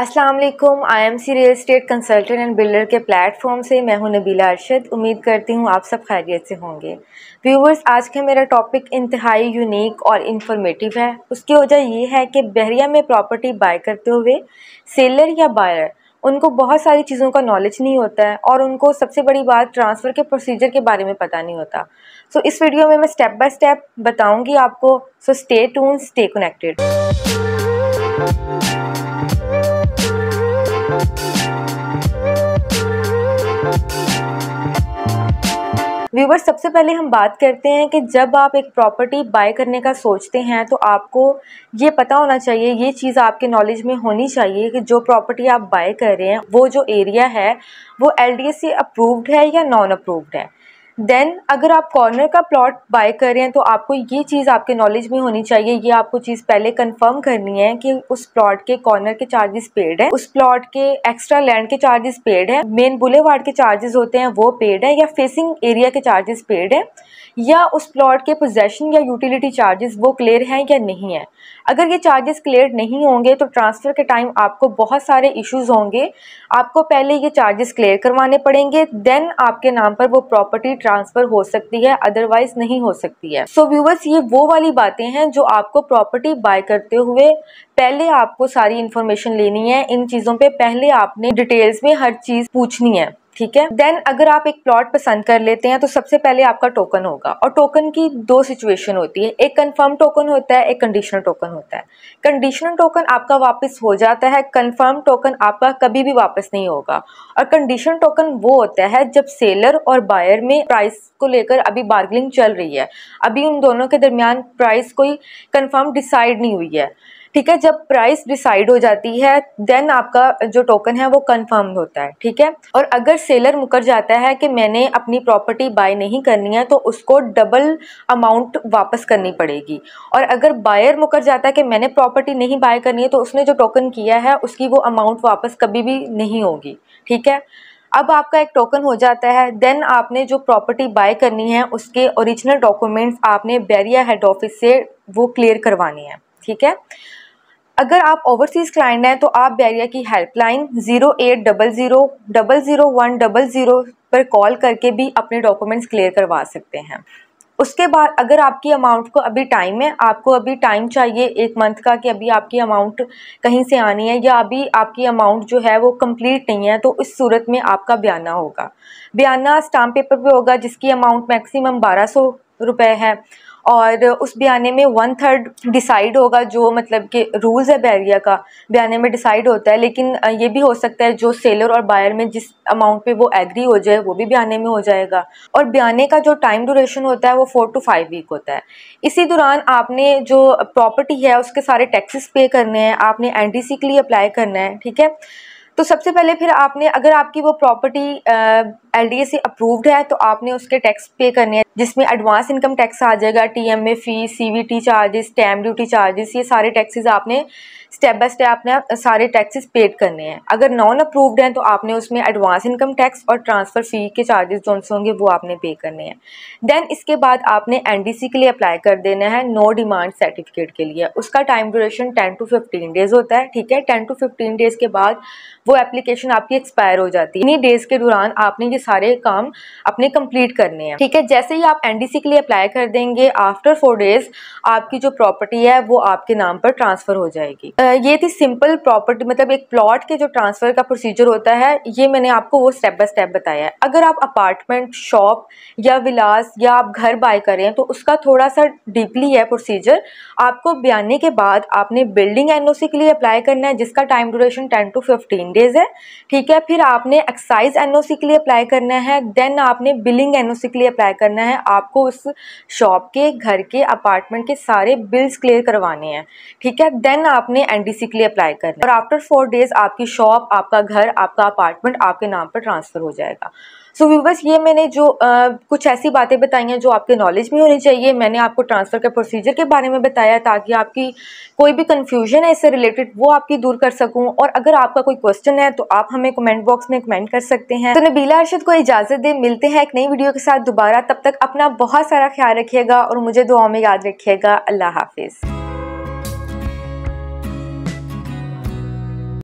अस्सलाम वालेकुम I am C real estate consultant and builder के प्लेटफॉर्म से मैं हूं नबीला अरशद उम्मीद करती हूं आप सब खैरियत से होंगे व्यूवर्स आज का मेरा टॉपिक इंतहाई यूनिक और इन्फॉर्मेटिव है उसकी वजह यह है कि बहरिया में प्रॉपर्टी बाय करते हुए सेलर या बायर उनको बहुत सारी चीज़ों का नॉलेज नहीं होता है और उनको सबसे बड़ी बात ट्रांसफ़र के प्रोसीजर के बारे में पता नहीं होता सो so, इस वीडियो में मैं स्टेप बाय स्टेप बताऊंगी आपको so stay tuned stay connected viewer सबसे पहले हम बात करते हैं कि जब आप एक प्रॉपर्टी बाय करने का सोचते हैं तो आपको ये पता होना चाहिए ये चीज़ आपके नॉलेज में होनी चाहिए कि जो प्रॉपर्टी आप बाय कर रहे हैं वो जो एरिया है वो एल से अप्रूव्ड है या नॉन अप्रूव्ड है देन अगर आप कॉर्नर का प्लॉट बाय कर रहे हैं तो आपको ये चीज़ आपके नॉलेज में होनी चाहिए ये आपको चीज़ पहले कंफर्म करनी है कि उस प्लॉट के कॉर्नर के चार्जेस पेड है उस प्लॉट के एक्स्ट्रा लैंड के चार्जेस पेड है मेन बुले के चार्जेस होते हैं वो पेड है या फेसिंग एरिया के चार्जेस पेड है या उस प्लॉट के पोजेशन या यूटिलिटी चार्जेस वो क्लियर हैं या नहीं है अगर ये चार्जेस क्लियर नहीं होंगे तो ट्रांसफ़र के टाइम आपको बहुत सारे इश्यूज होंगे आपको पहले ये चार्जेस क्लियर करवाने पड़ेंगे देन आपके नाम पर वो प्रॉपर्टी ट्रांसफर हो सकती है अदरवाइज नहीं हो सकती है सो so, व्यूवर्स ये वो वाली बातें हैं जो आपको प्रॉपर्टी बाय करते हुए पहले आपको सारी इन्फॉर्मेशन लेनी है इन चीज़ों पे पहले आपने डिटेल्स में हर चीज़ पूछनी है ठीक है देन अगर आप एक प्लॉट पसंद कर लेते हैं तो सबसे पहले आपका टोकन होगा और टोकन की दो सिचुएशन होती है एक कंफर्म टोकन होता है एक कंडीशनल टोकन होता है कंडीशनल टोकन आपका वापस हो जाता है कंफर्म टोकन आपका कभी भी वापस नहीं होगा और कंडीशन टोकन वो होता है जब सेलर और बायर में प्राइस को लेकर अभी बार्गलिंग चल रही है अभी उन दोनों के दरमियान प्राइस कोई कन्फर्म डिसाइड नहीं हुई है ठीक है जब प्राइस डिसाइड हो जाती है देन आपका जो टोकन है वो कन्फर्म होता है ठीक है और अगर सेलर मुकर जाता है कि मैंने अपनी प्रॉपर्टी बाय नहीं करनी है तो उसको डबल अमाउंट वापस करनी पड़ेगी और अगर बायर मुकर जाता है कि मैंने प्रॉपर्टी नहीं बाय करनी है तो उसने जो टोकन किया है उसकी वो अमाउंट वापस कभी भी नहीं होगी ठीक है अब आपका एक टोकन हो जाता है देन आपने जो प्रॉपर्टी बाय करनी है उसके ओरिजिनल डॉक्यूमेंट्स आपने बैरिया हेड ऑफिस से वो क्लियर करवानी है ठीक है अगर आप ओवरसीज़ क्लाइंट हैं तो आप बैरिया की helpline zero eight double zero double zero one double zero पर कॉल करके भी अपने डॉक्यूमेंट्स क्लियर करवा सकते हैं उसके बाद अगर आपकी अमाउंट को अभी टाइम है आपको अभी टाइम चाहिए एक मंथ का कि अभी आपकी अमाउंट कहीं से आनी है या अभी आपकी अमाउंट जो है वो कंप्लीट नहीं है तो इस सूरत में आपका बयाना होगा बयाना स्टाम्प पेपर पे होगा जिसकी अमाउंट मैक्सिमम बारह सौ रुपये है और उस बयाने में वन थर्ड डिसाइड होगा जो मतलब कि रूल्स है बैरिया का बयाने में डिसाइड होता है लेकिन ये भी हो सकता है जो सेलर और बायर में जिस अमाउंट पे वो एग्री हो जाए वो भी बयाने में हो जाएगा और बयाने का जो टाइम ड्यूरेशन होता है वो फोर टू फाइव वीक होता है इसी दौरान आपने जो प्रॉपर्टी है उसके सारे टैक्सेस पे करने हैं आपने एन के लिए अप्लाई करना है ठीक है तो सबसे पहले फिर आपने अगर आपकी वो प्रॉपर्टी एलडीए से अप्रूव्ड है तो आपने उसके टैक्स पे करने हैं जिसमें एडवांस इनकम टैक्स आ जाएगा TMA fees CVT charges stamp duty charges ये सारे टैक्सेस आपने स्टेप बाय स्टेप आपने सारे टैक्सेस पेड करने हैं अगर नॉन अप्रूव्ड हैं तो आपने उसमें एडवांस इनकम टैक्स और ट्रांसफ़र फ़ी के चार्जेस जो होंगे वो आपने पे करने हैं देन इसके बाद आपने एन के लिए अप्लाई कर देना है नो डिमांड सर्टिफिकेट के लिए उसका time duration ten to fifteen days होता है ठीक है टेन टू फिफ्टीन डेज़ के बाद वो एप्लीकेशन आपकी एक्सपायर हो जाती है इन्हीं डेज़ के दौरान आपने ये ये सारे काम अपने कंप्लीट करने हैं ठीक है जैसे ही आप एनडीसी के लिए अप्लाई कर देंगे आफ्टर फोर डेज आपकी जो प्रॉपर्टी है वो आपके नाम पर ट्रांसफर हो जाएगी आ, ये थी सिंपल प्रॉपर्टी मतलब एक प्लॉट के जो ट्रांसफर का प्रोसीजर होता है ये मैंने आपको वो स्टेप बाय स्टेप बताया है अगर आप अपार्टमेंट शॉप या विलास या आप घर बाय करें तो उसका थोड़ा सा डीपली है प्रोसीजर आपको बयाने के बाद आपने बिल्डिंग एन के लिए अप्लाई करना है जिसका time duration ten to fifteen days है ठीक है फिर आपने एक्साइज एनओसी के लिए अप्लाई अप्लाई करना है देन आपने बिलिंग एनओसी के लिए अप्लाई करना है आपको उस शॉप के घर के अपार्टमेंट के सारे बिल्स क्लियर करवाने हैं ठीक है देन आपने एनडीसी के लिए अप्लाई करना है और आफ्टर फोर डेज आपकी शॉप आपका घर आपका अपार्टमेंट आपके नाम पर ट्रांसफ़र हो जाएगा सो so, व्यूवर्स ये मैंने जो आ, कुछ ऐसी बातें बताई हैं जो आपके नॉलेज में होनी चाहिए मैंने आपको ट्रांसफ़र के प्रोसीजर के बारे में बताया ताकि आपकी कोई भी कन्फ्यूजन है इससे रिलेटेड वो आपकी दूर कर सकूं और अगर आपका कोई क्वेश्चन है तो आप हमें कमेंट बॉक्स में कमेंट कर सकते हैं तो नबीला अरशद खुद को इजाज़त दे मिलते हैं एक नई वीडियो के साथ दोबारा तब तक अपना बहुत सारा ख्याल रखिएगा और मुझे दुआ में याद रखिएगा अल्लाह हाफिज़